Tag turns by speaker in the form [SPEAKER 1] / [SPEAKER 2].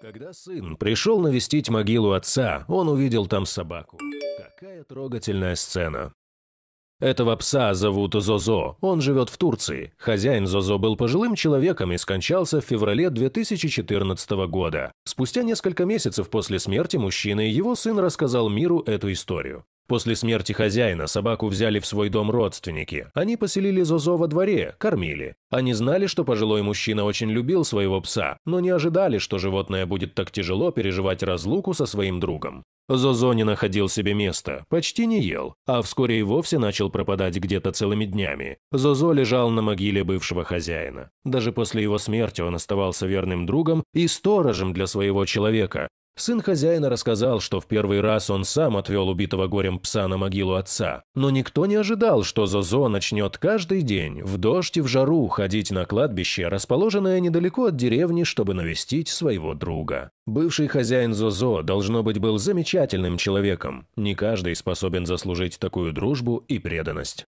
[SPEAKER 1] Когда сын пришел навестить могилу отца, он увидел там собаку. Какая трогательная сцена. Этого пса зовут Зозо, он живет в Турции. Хозяин Зозо был пожилым человеком и скончался в феврале 2014 года. Спустя несколько месяцев после смерти мужчины его сын рассказал миру эту историю. После смерти хозяина собаку взяли в свой дом родственники. Они поселили Зозо во дворе, кормили. Они знали, что пожилой мужчина очень любил своего пса, но не ожидали, что животное будет так тяжело переживать разлуку со своим другом. Зозо не находил себе места, почти не ел, а вскоре и вовсе начал пропадать где-то целыми днями. Зозо лежал на могиле бывшего хозяина. Даже после его смерти он оставался верным другом и сторожем для своего человека, Сын хозяина рассказал, что в первый раз он сам отвел убитого горем пса на могилу отца, но никто не ожидал, что Зозо начнет каждый день в дождь и в жару ходить на кладбище, расположенное недалеко от деревни, чтобы навестить своего друга. Бывший хозяин Зозо, должно быть, был замечательным человеком. Не каждый способен заслужить такую дружбу и преданность.